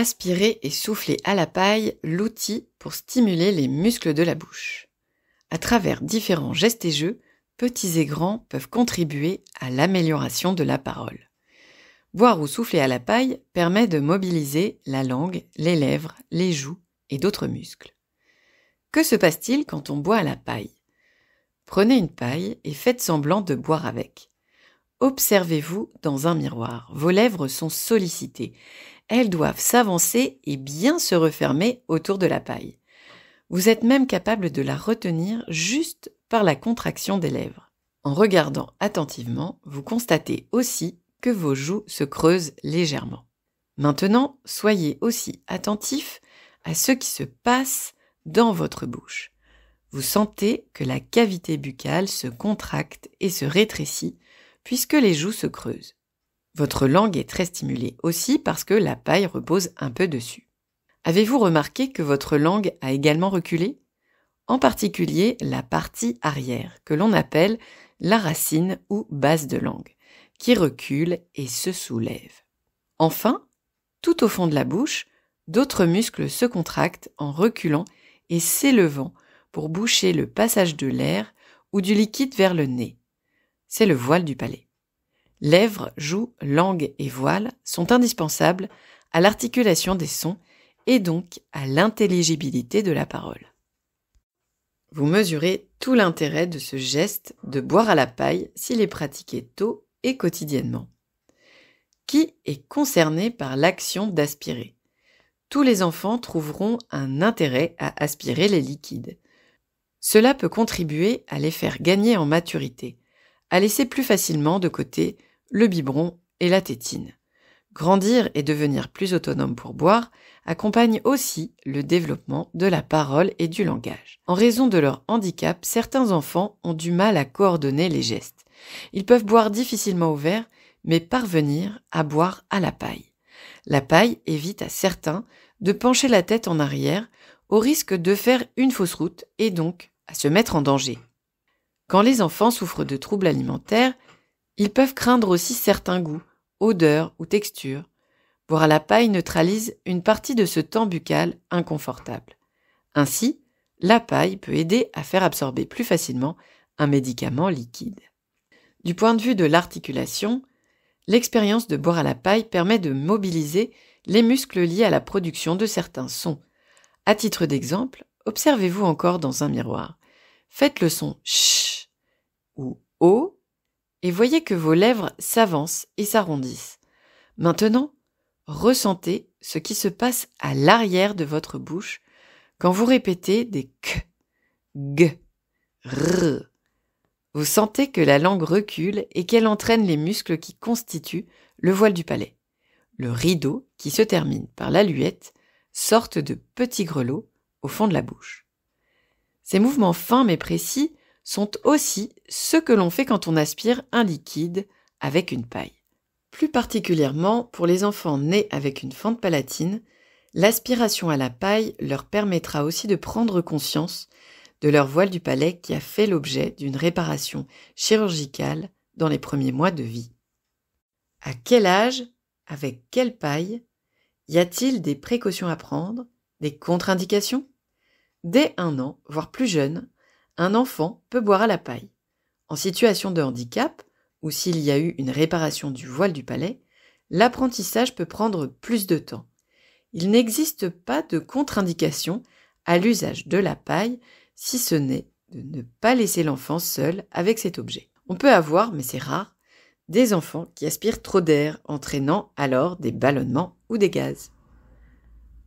aspirer et souffler à la paille l'outil pour stimuler les muscles de la bouche. À travers différents gestes et jeux, petits et grands peuvent contribuer à l'amélioration de la parole. Boire ou souffler à la paille permet de mobiliser la langue, les lèvres, les joues et d'autres muscles. Que se passe-t-il quand on boit à la paille Prenez une paille et faites semblant de boire avec. Observez-vous dans un miroir. Vos lèvres sont sollicitées elles doivent s'avancer et bien se refermer autour de la paille. Vous êtes même capable de la retenir juste par la contraction des lèvres. En regardant attentivement, vous constatez aussi que vos joues se creusent légèrement. Maintenant, soyez aussi attentif à ce qui se passe dans votre bouche. Vous sentez que la cavité buccale se contracte et se rétrécit puisque les joues se creusent. Votre langue est très stimulée aussi parce que la paille repose un peu dessus. Avez-vous remarqué que votre langue a également reculé En particulier la partie arrière, que l'on appelle la racine ou base de langue, qui recule et se soulève. Enfin, tout au fond de la bouche, d'autres muscles se contractent en reculant et s'élevant pour boucher le passage de l'air ou du liquide vers le nez. C'est le voile du palais lèvres, joues, langue et voile sont indispensables à l'articulation des sons et donc à l'intelligibilité de la parole. Vous mesurez tout l'intérêt de ce geste de boire à la paille s'il est pratiqué tôt et quotidiennement. Qui est concerné par l'action d'aspirer Tous les enfants trouveront un intérêt à aspirer les liquides. Cela peut contribuer à les faire gagner en maturité, à laisser plus facilement de côté le biberon et la tétine. Grandir et devenir plus autonome pour boire accompagne aussi le développement de la parole et du langage. En raison de leur handicap, certains enfants ont du mal à coordonner les gestes. Ils peuvent boire difficilement au verre, mais parvenir à boire à la paille. La paille évite à certains de pencher la tête en arrière au risque de faire une fausse route et donc à se mettre en danger. Quand les enfants souffrent de troubles alimentaires, ils peuvent craindre aussi certains goûts, odeurs ou textures. Boire à la paille neutralise une partie de ce temps buccal inconfortable. Ainsi, la paille peut aider à faire absorber plus facilement un médicament liquide. Du point de vue de l'articulation, l'expérience de boire à la paille permet de mobiliser les muscles liés à la production de certains sons. À titre d'exemple, observez-vous encore dans un miroir. Faites le son ch ou o et voyez que vos lèvres s'avancent et s'arrondissent. Maintenant, ressentez ce qui se passe à l'arrière de votre bouche quand vous répétez des k, g, r. Vous sentez que la langue recule et qu'elle entraîne les muscles qui constituent le voile du palais. Le rideau, qui se termine par l'aluette, sorte de petits grelots au fond de la bouche. Ces mouvements fins mais précis sont aussi ce que l'on fait quand on aspire un liquide avec une paille. Plus particulièrement pour les enfants nés avec une fente palatine, l'aspiration à la paille leur permettra aussi de prendre conscience de leur voile du palais qui a fait l'objet d'une réparation chirurgicale dans les premiers mois de vie. À quel âge, avec quelle paille, y a-t-il des précautions à prendre, des contre-indications Dès un an, voire plus jeune, un enfant peut boire à la paille. En situation de handicap, ou s'il y a eu une réparation du voile du palais, l'apprentissage peut prendre plus de temps. Il n'existe pas de contre-indication à l'usage de la paille, si ce n'est de ne pas laisser l'enfant seul avec cet objet. On peut avoir, mais c'est rare, des enfants qui aspirent trop d'air, entraînant alors des ballonnements ou des gaz.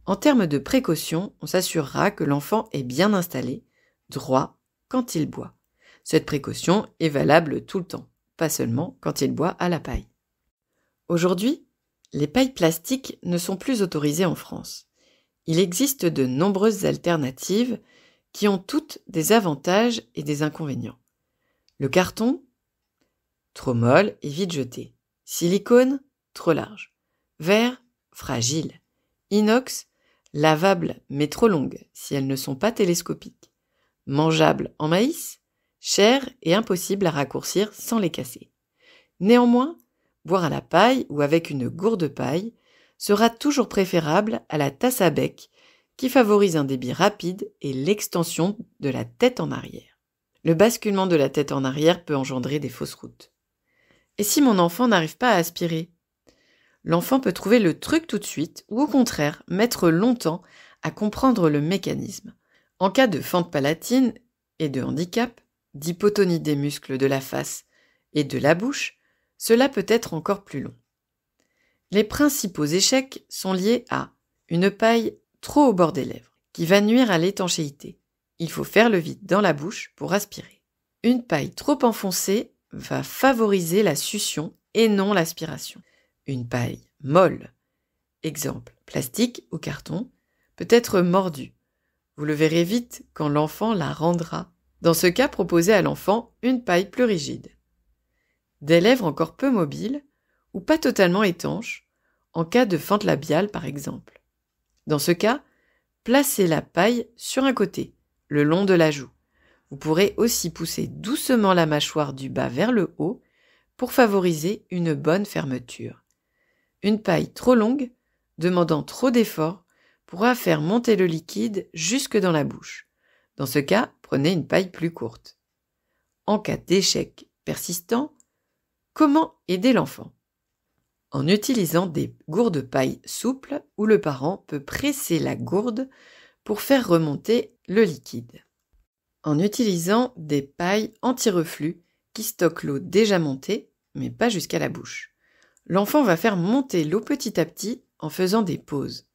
En termes de précaution, on s'assurera que l'enfant est bien installé, droit quand il boit. Cette précaution est valable tout le temps, pas seulement quand il boit à la paille. Aujourd'hui, les pailles plastiques ne sont plus autorisées en France. Il existe de nombreuses alternatives qui ont toutes des avantages et des inconvénients. Le carton, trop molle et vite jeté. Silicone, trop large. Vert, fragile. Inox, lavable mais trop longue si elles ne sont pas télescopiques. Mangeable en maïs, cher et impossible à raccourcir sans les casser. Néanmoins, boire à la paille ou avec une gourde paille sera toujours préférable à la tasse à bec qui favorise un débit rapide et l'extension de la tête en arrière. Le basculement de la tête en arrière peut engendrer des fausses routes. Et si mon enfant n'arrive pas à aspirer L'enfant peut trouver le truc tout de suite ou au contraire mettre longtemps à comprendre le mécanisme. En cas de fente palatine et de handicap, d'hypotonie des muscles de la face et de la bouche, cela peut être encore plus long. Les principaux échecs sont liés à une paille trop au bord des lèvres, qui va nuire à l'étanchéité. Il faut faire le vide dans la bouche pour aspirer. Une paille trop enfoncée va favoriser la succion et non l'aspiration. Une paille molle, exemple plastique ou carton, peut être mordue, vous le verrez vite quand l'enfant la rendra. Dans ce cas, proposez à l'enfant une paille plus rigide. Des lèvres encore peu mobiles ou pas totalement étanches, en cas de fente labiale par exemple. Dans ce cas, placez la paille sur un côté, le long de la joue. Vous pourrez aussi pousser doucement la mâchoire du bas vers le haut pour favoriser une bonne fermeture. Une paille trop longue, demandant trop d'efforts, pourra faire monter le liquide jusque dans la bouche. Dans ce cas, prenez une paille plus courte. En cas d'échec persistant, comment aider l'enfant En utilisant des gourdes paille souples où le parent peut presser la gourde pour faire remonter le liquide. En utilisant des pailles anti-reflux qui stockent l'eau déjà montée, mais pas jusqu'à la bouche. L'enfant va faire monter l'eau petit à petit en faisant des pauses.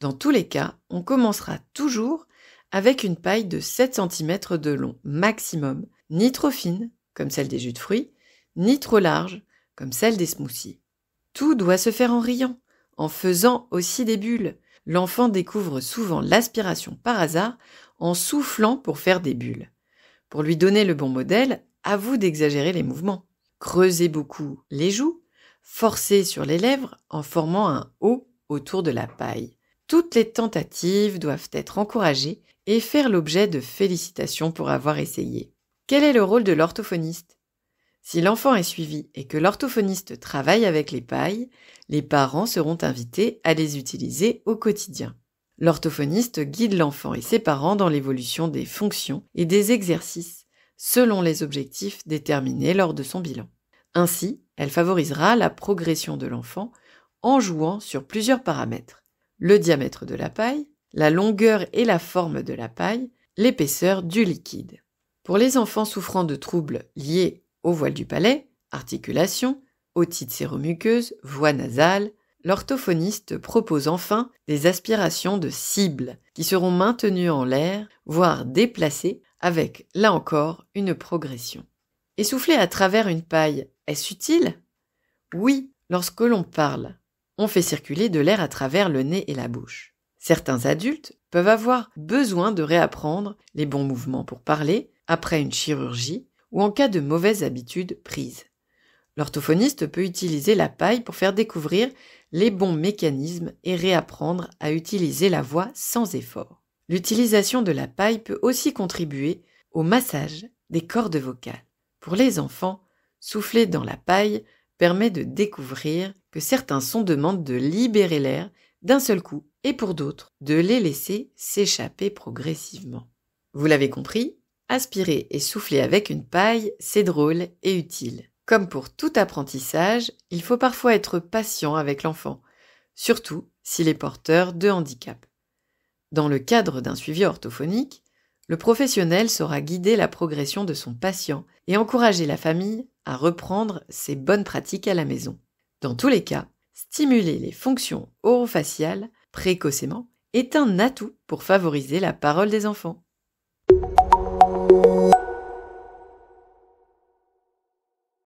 Dans tous les cas, on commencera toujours avec une paille de 7 cm de long maximum, ni trop fine, comme celle des jus de fruits, ni trop large, comme celle des smoothies. Tout doit se faire en riant, en faisant aussi des bulles. L'enfant découvre souvent l'aspiration par hasard en soufflant pour faire des bulles. Pour lui donner le bon modèle, à vous d'exagérer les mouvements. Creusez beaucoup les joues, forcez sur les lèvres en formant un haut autour de la paille. Toutes les tentatives doivent être encouragées et faire l'objet de félicitations pour avoir essayé. Quel est le rôle de l'orthophoniste Si l'enfant est suivi et que l'orthophoniste travaille avec les pailles, les parents seront invités à les utiliser au quotidien. L'orthophoniste guide l'enfant et ses parents dans l'évolution des fonctions et des exercices selon les objectifs déterminés lors de son bilan. Ainsi, elle favorisera la progression de l'enfant en jouant sur plusieurs paramètres le diamètre de la paille, la longueur et la forme de la paille, l'épaisseur du liquide. Pour les enfants souffrant de troubles liés au voile du palais, articulation, otite séromuqueuse, voie nasale, l'orthophoniste propose enfin des aspirations de cible qui seront maintenues en l'air, voire déplacées, avec, là encore, une progression. Essouffler à travers une paille, est-ce utile Oui, lorsque l'on parle on fait circuler de l'air à travers le nez et la bouche. Certains adultes peuvent avoir besoin de réapprendre les bons mouvements pour parler après une chirurgie ou en cas de mauvaise habitude prise. L'orthophoniste peut utiliser la paille pour faire découvrir les bons mécanismes et réapprendre à utiliser la voix sans effort. L'utilisation de la paille peut aussi contribuer au massage des cordes vocales. Pour les enfants, souffler dans la paille permet de découvrir certains sont demandent de libérer l'air d'un seul coup et pour d'autres de les laisser s'échapper progressivement. Vous l'avez compris, aspirer et souffler avec une paille, c'est drôle et utile. Comme pour tout apprentissage, il faut parfois être patient avec l'enfant, surtout s'il est porteur de handicap. Dans le cadre d'un suivi orthophonique, le professionnel saura guider la progression de son patient et encourager la famille à reprendre ses bonnes pratiques à la maison. Dans tous les cas, stimuler les fonctions orofaciales précocement est un atout pour favoriser la parole des enfants.